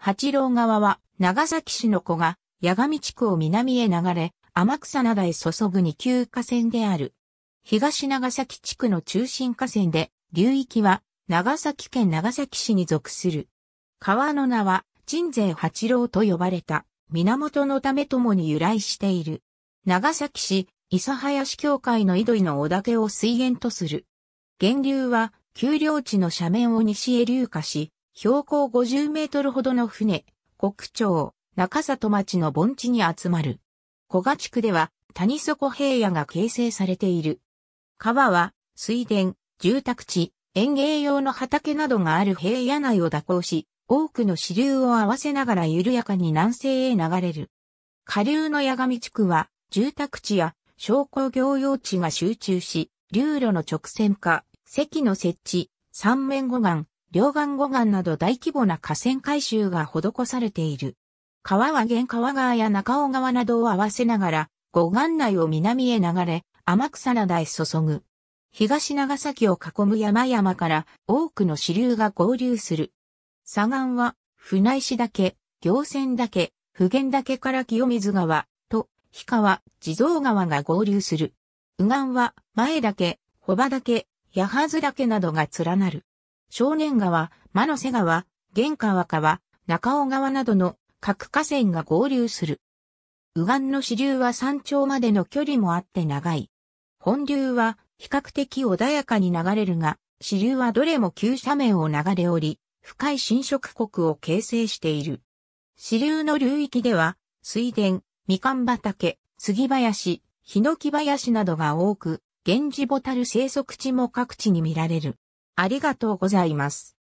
八郎川は長崎市の子が、八神地区を南へ流れ、天草灘へ注ぐ二級河川である。東長崎地区の中心河川で、流域は長崎県長崎市に属する。川の名は、鎮西八郎と呼ばれた、源のためともに由来している。長崎市、諫早市境会の井戸井の小竹を水源とする。源流は、丘陵地の斜面を西へ流下し、標高50メートルほどの船、国町、中里町の盆地に集まる。小賀地区では谷底平野が形成されている。川は水田、住宅地、園芸用の畑などがある平野内を蛇行し、多くの支流を合わせながら緩やかに南西へ流れる。下流の矢上地区は住宅地や商工業用地が集中し、流路の直線化、堰の設置、三面護岸、両岸護岸など大規模な河川改修が施されている。川は原川川や中尾川などを合わせながら、護岸内を南へ流れ、天草灘へ注ぐ。東長崎を囲む山々から多くの支流が合流する。左岸は、船石岳、行船岳、普賢岳から清水川と、氷川、地蔵川が合流する。右岸は、前岳、穂場岳、八幡岳などが連なる。少年川、間の瀬川、玄川川、中尾川などの各河川が合流する。右岸の支流は山頂までの距離もあって長い。本流は比較的穏やかに流れるが、支流はどれも急斜面を流れおり、深い侵食国を形成している。支流の流域では、水田、みかん畑、杉林、ヒノキ林などが多く、源氏ボタル生息地も各地に見られる。ありがとうございます。